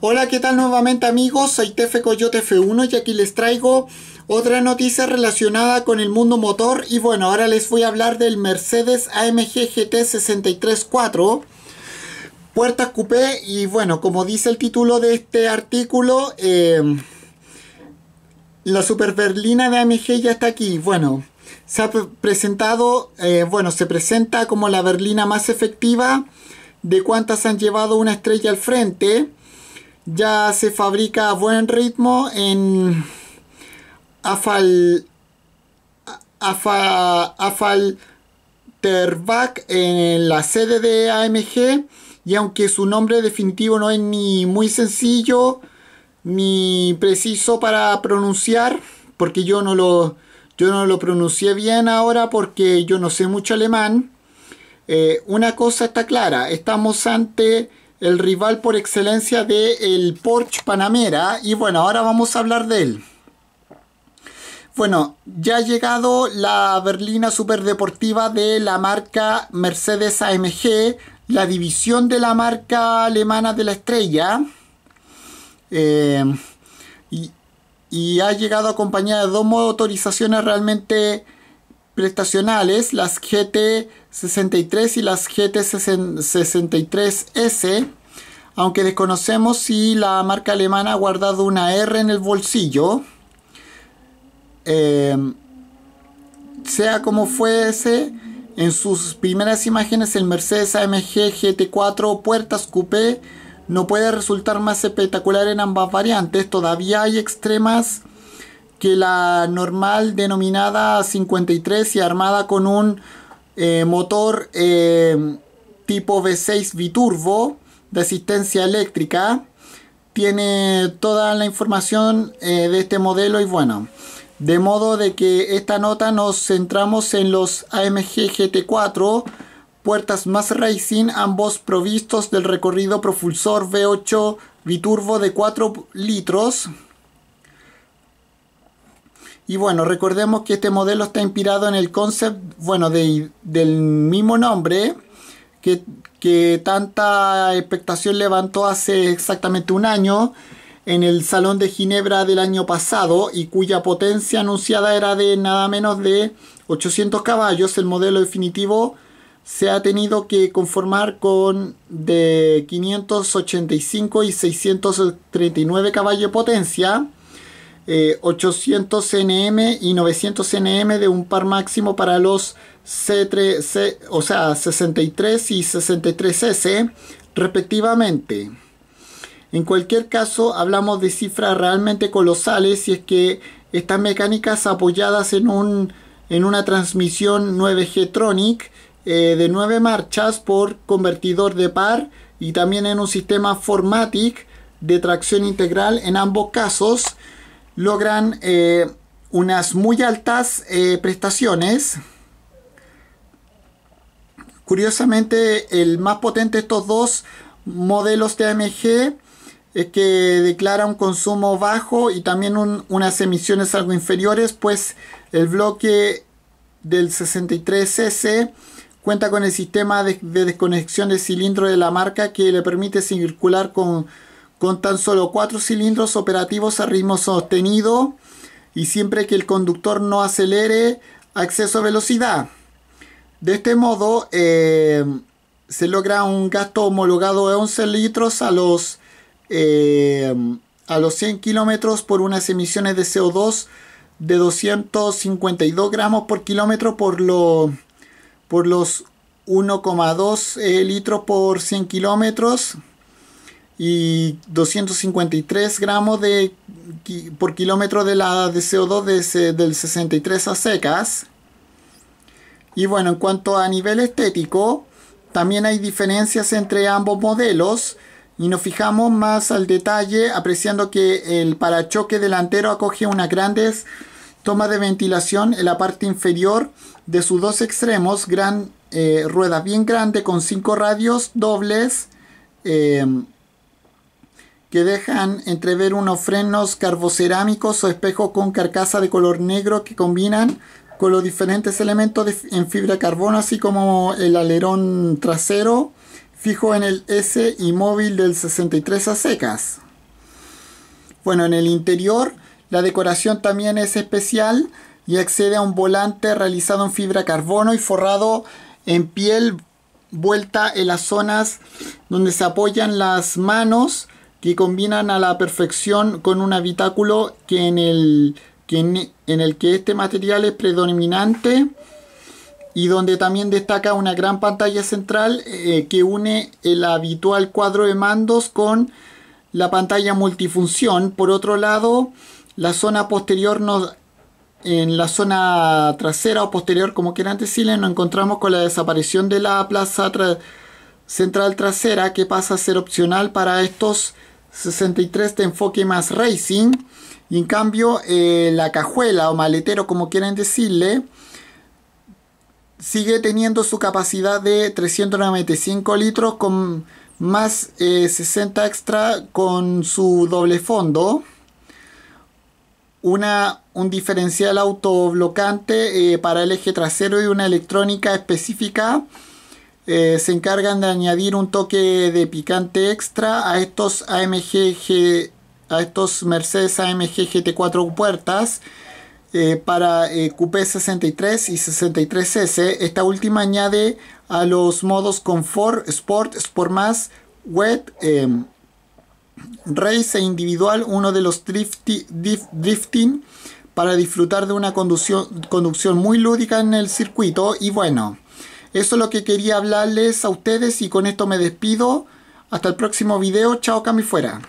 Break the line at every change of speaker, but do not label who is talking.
Hola, ¿qué tal nuevamente amigos? Soy Tefe Coyote F1 y aquí les traigo otra noticia relacionada con el mundo motor. Y bueno, ahora les voy a hablar del Mercedes AMG GT 4 Puertas Coupé. Y bueno, como dice el título de este artículo, em, la superberlina de AMG ya está aquí. Bueno, se ha presentado, eh, bueno, se presenta como la berlina más efectiva de cuántas han llevado una estrella al frente ya se fabrica a buen ritmo en Afal, Afalterbach en la sede de AMG y aunque su nombre definitivo no es ni muy sencillo ni preciso para pronunciar porque yo no lo yo no lo pronuncié bien ahora porque yo no sé mucho alemán eh, una cosa está clara estamos ante el rival por excelencia del el Porsche Panamera. Y bueno, ahora vamos a hablar de él. Bueno, ya ha llegado la berlina superdeportiva de la marca Mercedes AMG, la división de la marca alemana de la estrella. Eh, y, y ha llegado acompañada de dos motorizaciones realmente prestacionales, las GT 63 y las GT63S, aunque desconocemos si la marca alemana ha guardado una R en el bolsillo. Em, sea como fuese, en sus primeras imágenes el Mercedes AMG GT4 puertas coupé no puede resultar más espectacular en ambas variantes. Todavía hay extremas que la normal denominada 53 y armada con un eh, motor eh, tipo V6 biturbo de asistencia eléctrica. Tiene toda la información eh, de este modelo y bueno, de modo de que esta nota nos centramos en los AMG GT4, puertas más racing, ambos provistos del recorrido propulsor V8 biturbo de 4 litros y bueno, recordemos que este modelo está inspirado en el concept, bueno, del mismo nombre que, que tanta expectación levantó hace exactamente un año en el Salón de Ginebra del año pasado y cuya potencia anunciada era de nada menos de 800 caballos, el modelo definitivo se ha tenido que conformar con de 585 y 639 caballos de potencia 800 eh, nm y 900 nm de un par máximo para los C3, o sea, 63 y 63S respectivamente. En cualquier caso, hablamos de cifras realmente colosales y es que estas mecánicas apoyadas en, un, en una transmisión 9G Tronic eh, de 9 marchas por convertidor de par y también en un sistema Formatic de tracción integral en ambos casos logran eh, unas muy altas eh, prestaciones. Curiosamente, el más potente de estos dos modelos TMG es que declara un consumo bajo y también unas emisiones algo inferiores, pues el bloque del 63S cuenta con el sistema de, desconexión de cilindro de la marca que le permite circular con con tan solo cuatro cilindros operativos a ritmo sostenido y siempre que el conductor no acelere a exceso de velocidad. De este modo eh, se logra un gasto homologado de 11 litros a los, eh, a los 100 kilómetros por unas emisiones de CO2 de 252 gramos por kilómetro por, por los 1,2 eh, litros por 100 kilómetros y 253 gramos de, por kilómetro de la de CO2 del 63 a secas. Y bueno, en cuanto a nivel estético, también hay diferencias entre ambos modelos y nos fijamos más al detalle apreciando que el parachoque delantero acoge unas grandes tomas de ventilación en la parte inferior de sus dos extremos, gran, eh, rueda bien grande con cinco radios dobles. Eh, que dejan entrever unos frenos carbocerámicos o espejo con carcasa de color negro que combinan con los diferentes elementos en fibra de carbono, así como el alerón trasero fijo en el S y móvil del 63 a secas. Bueno, en el interior la decoración también es especial y accede a un volante realizado en fibra carbono y forrado en piel vuelta en las zonas donde se apoyan las manos que combinan a la perfección con un habitáculo que en el que, en, el que este material es predominante y donde también destaca una gran pantalla central eh, que une el habitual cuadro de mandos con la pantalla multifunción. Por otro lado, la zona posterior nos, en la zona trasera o posterior, como quieran decirle, nos encontramos con la desaparición de la plaza central trasera que pasa a ser opcional para estos 63 de enfoque más racing. Y en cambio, eh, la cajuela o maletero, como quieran decirle, sigue teniendo su capacidad de 395 litros con más 60 eh, extra con su doble fondo. Una, un diferencial autoblocante eh, para el eje trasero y una electrónica específica eh, se encargan de añadir un toque de picante extra a estos AMG a estos Mercedes AMG GT4 puertas eh, para eh, QP63 y 63S. Esta última añade a los modos Comfort, Sport, Sport Más, Wet, em, Race e Individual uno de los drifting para disfrutar de una conducción, conducción muy lúdica en el circuito y bueno. Eso es lo que quería hablarles a ustedes y con esto me despido. Hasta el próximo video. Chao, Cami fuera.